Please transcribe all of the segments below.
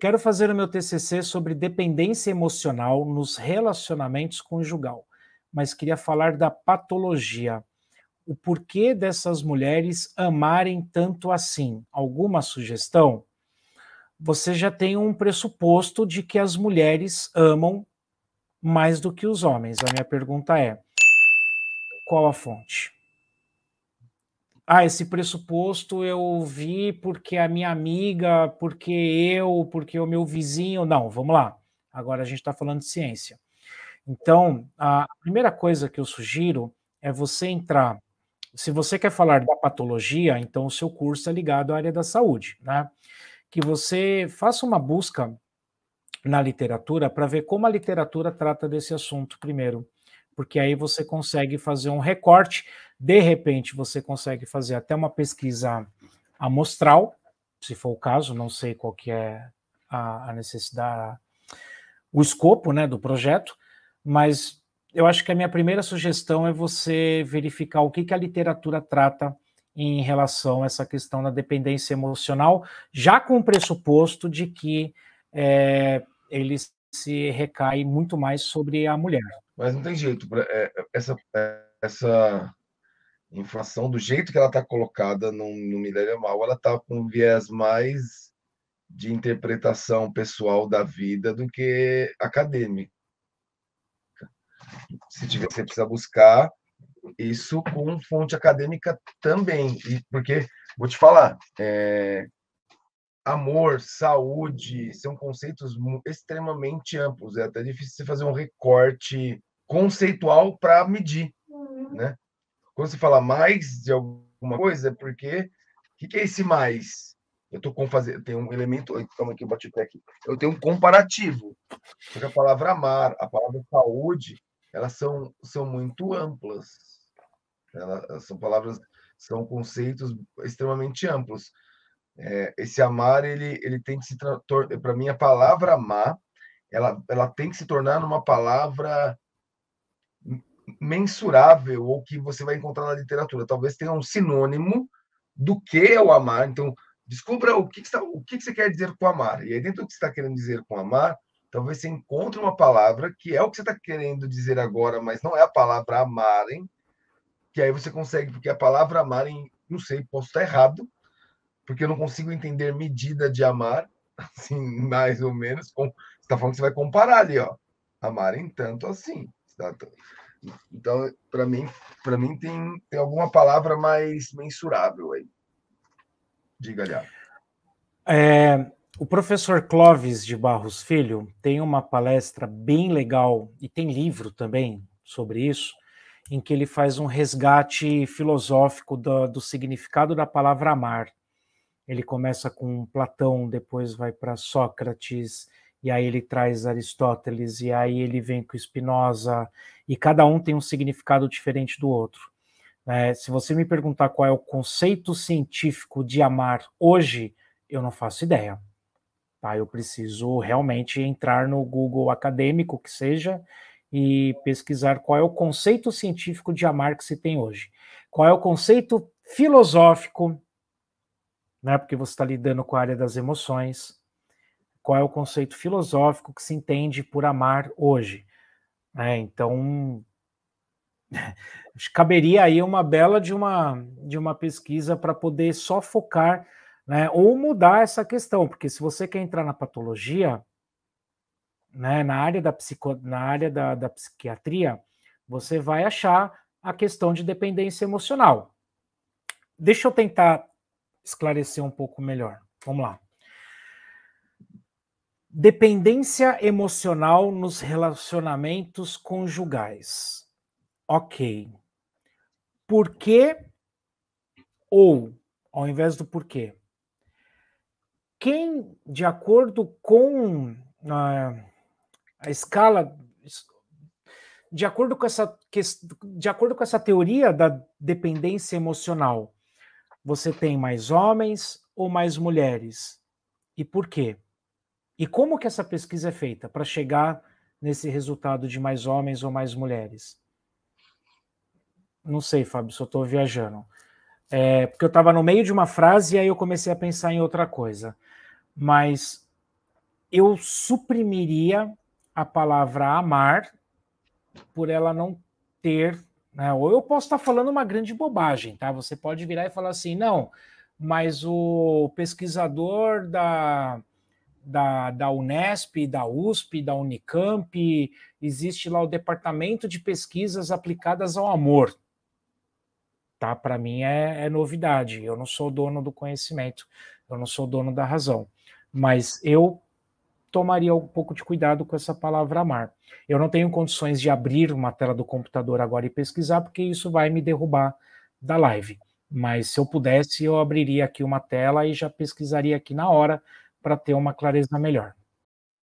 Quero fazer o meu TCC sobre dependência emocional nos relacionamentos conjugal, mas queria falar da patologia. O porquê dessas mulheres amarem tanto assim? Alguma sugestão? Você já tem um pressuposto de que as mulheres amam mais do que os homens. A minha pergunta é: qual a fonte? ah, esse pressuposto eu vi porque a minha amiga, porque eu, porque o meu vizinho. Não, vamos lá. Agora a gente está falando de ciência. Então, a primeira coisa que eu sugiro é você entrar. Se você quer falar da patologia, então o seu curso é ligado à área da saúde, né? Que você faça uma busca na literatura para ver como a literatura trata desse assunto primeiro porque aí você consegue fazer um recorte, de repente você consegue fazer até uma pesquisa amostral, se for o caso, não sei qual que é a, a necessidade, o escopo né, do projeto, mas eu acho que a minha primeira sugestão é você verificar o que, que a literatura trata em relação a essa questão da dependência emocional, já com o pressuposto de que é, ele se recai muito mais sobre a mulher. Mas não tem jeito. É, essa, essa inflação, do jeito que ela está colocada no, no Minério Mal, ela está com um viés mais de interpretação pessoal da vida do que acadêmica. Se tiver, você precisa buscar isso com fonte acadêmica também. E porque, vou te falar, é, amor, saúde, são conceitos extremamente amplos. É até difícil você fazer um recorte conceitual para medir, uhum. né? Quando você fala mais de alguma coisa, é porque o que, é esse mais? Eu tô com fazer, tem um elemento, calma aqui, eu bati o pé aqui. Eu tenho um comparativo. Porque a palavra amar, a palavra saúde, elas são são muito amplas. Elas são palavras, são conceitos extremamente amplos. É, esse amar, ele, ele tem que se para mim a palavra amar, ela, ela tem que se tornar numa palavra mensurável ou que você vai encontrar na literatura. Talvez tenha um sinônimo do que é o amar. Então, descubra o que, que, está, o que, que você quer dizer com amar. E aí, dentro do que você está querendo dizer com amar, talvez você encontre uma palavra que é o que você está querendo dizer agora, mas não é a palavra amarem, que aí você consegue, porque a palavra amarem, não sei, posso estar errado, porque eu não consigo entender medida de amar, assim, mais ou menos. Com... Você está falando que você vai comparar ali, ó. Amar em tanto assim. Tá? Então, então para mim, para mim tem, tem alguma palavra mais mensurável aí. Diga, Liá. É, o professor Clóvis de Barros Filho tem uma palestra bem legal e tem livro também sobre isso, em que ele faz um resgate filosófico do, do significado da palavra amar. Ele começa com Platão, depois vai para Sócrates, e aí ele traz Aristóteles, e aí ele vem com Spinoza, e cada um tem um significado diferente do outro. É, se você me perguntar qual é o conceito científico de amar hoje, eu não faço ideia. Tá, eu preciso realmente entrar no Google acadêmico que seja e pesquisar qual é o conceito científico de amar que se tem hoje. Qual é o conceito filosófico né? Porque você está lidando com a área das emoções. Qual é o conceito filosófico que se entende por amar hoje? É, então, caberia aí uma bela de uma, de uma pesquisa para poder só focar né, ou mudar essa questão, porque se você quer entrar na patologia, né, na área, da, psico, na área da, da psiquiatria, você vai achar a questão de dependência emocional. Deixa eu tentar esclarecer um pouco melhor. Vamos lá. Dependência emocional nos relacionamentos conjugais. Ok. Por quê? Ou, ao invés do porquê. Quem, de acordo com a, ah, a escala, de acordo com essa, de acordo com essa teoria da dependência emocional, você tem mais homens ou mais mulheres? E por quê? E como que essa pesquisa é feita para chegar nesse resultado de mais homens ou mais mulheres? Não sei, Fábio, só estou viajando. É, porque eu estava no meio de uma frase e aí eu comecei a pensar em outra coisa. Mas eu suprimiria a palavra amar por ela não ter né? Ou eu posso estar falando uma grande bobagem, tá? Você pode virar e falar assim, não, mas o pesquisador da, da, da Unesp, da USP, da Unicamp, existe lá o Departamento de Pesquisas Aplicadas ao Amor. Tá? Para mim é, é novidade, eu não sou dono do conhecimento, eu não sou dono da razão. Mas eu tomaria um pouco de cuidado com essa palavra amar. Eu não tenho condições de abrir uma tela do computador agora e pesquisar, porque isso vai me derrubar da live. Mas se eu pudesse, eu abriria aqui uma tela e já pesquisaria aqui na hora para ter uma clareza melhor.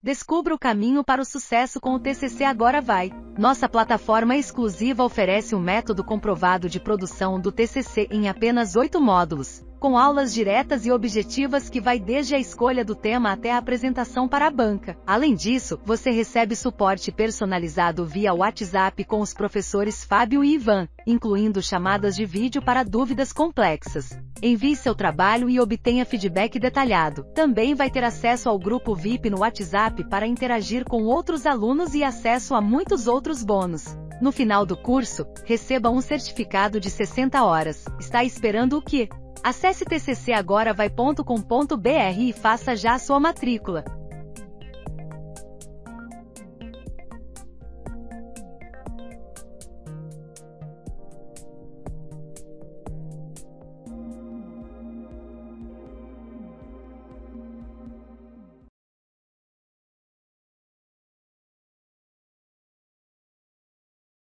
Descubra o caminho para o sucesso com o TCC Agora Vai. Nossa plataforma exclusiva oferece um método comprovado de produção do TCC em apenas oito módulos com aulas diretas e objetivas que vai desde a escolha do tema até a apresentação para a banca. Além disso, você recebe suporte personalizado via WhatsApp com os professores Fábio e Ivan, incluindo chamadas de vídeo para dúvidas complexas. Envie seu trabalho e obtenha feedback detalhado. Também vai ter acesso ao grupo VIP no WhatsApp para interagir com outros alunos e acesso a muitos outros bônus. No final do curso, receba um certificado de 60 horas. Está esperando o quê? Acesse tccagora.vai.com.br e faça já a sua matrícula.